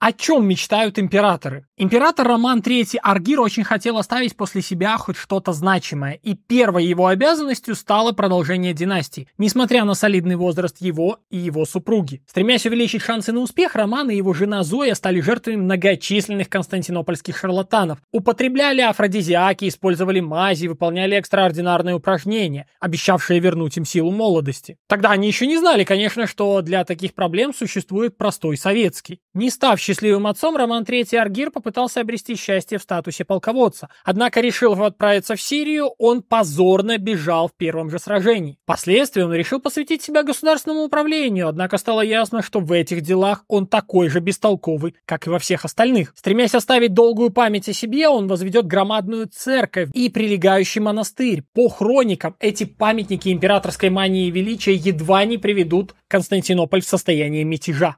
О чем мечтают императоры? Император Роман III Аргир очень хотел оставить после себя хоть что-то значимое, и первой его обязанностью стало продолжение династии, несмотря на солидный возраст его и его супруги. Стремясь увеличить шансы на успех, Роман и его жена Зоя стали жертвами многочисленных константинопольских шарлатанов. Употребляли афродизиаки, использовали мази, выполняли экстраординарные упражнения, обещавшие вернуть им силу молодости. Тогда они еще не знали, конечно, что для таких проблем существует простой советский. Не ставший Счастливым отцом Роман III Аргир попытался обрести счастье в статусе полководца. Однако, решив отправиться в Сирию, он позорно бежал в первом же сражении. Впоследствии он решил посвятить себя государственному управлению, однако стало ясно, что в этих делах он такой же бестолковый, как и во всех остальных. Стремясь оставить долгую память о себе, он возведет громадную церковь и прилегающий монастырь. По хроникам, эти памятники императорской мании величия едва не приведут Константинополь в состояние мятежа.